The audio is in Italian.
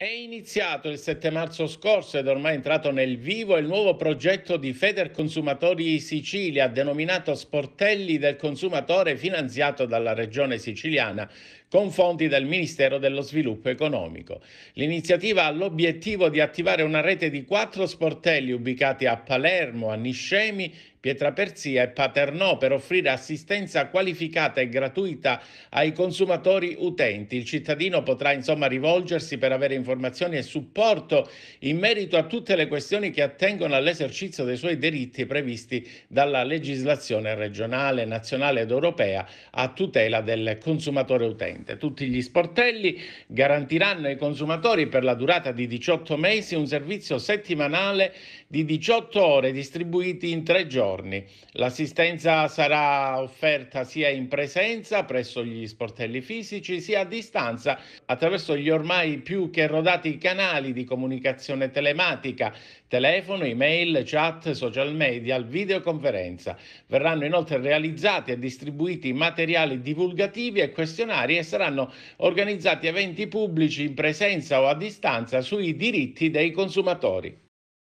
È iniziato il 7 marzo scorso ed ormai è entrato nel vivo il nuovo progetto di Feder Consumatori Sicilia, denominato Sportelli del Consumatore, finanziato dalla Regione Siciliana con fondi del Ministero dello Sviluppo Economico. L'iniziativa ha l'obiettivo di attivare una rete di quattro sportelli ubicati a Palermo, a Niscemi Pietraperzia e Paternò per offrire assistenza qualificata e gratuita ai consumatori utenti. Il cittadino potrà insomma rivolgersi per avere informazioni e supporto in merito a tutte le questioni che attengono all'esercizio dei suoi diritti previsti dalla legislazione regionale, nazionale ed europea a tutela del consumatore utente. Tutti gli sportelli garantiranno ai consumatori per la durata di 18 mesi un servizio settimanale di 18 ore distribuiti in tre giorni giorni. L'assistenza sarà offerta sia in presenza presso gli sportelli fisici sia a distanza attraverso gli ormai più che rodati canali di comunicazione telematica, telefono, email, chat, social media, videoconferenza. Verranno inoltre realizzati e distribuiti materiali divulgativi e questionari e saranno organizzati eventi pubblici in presenza o a distanza sui diritti dei consumatori.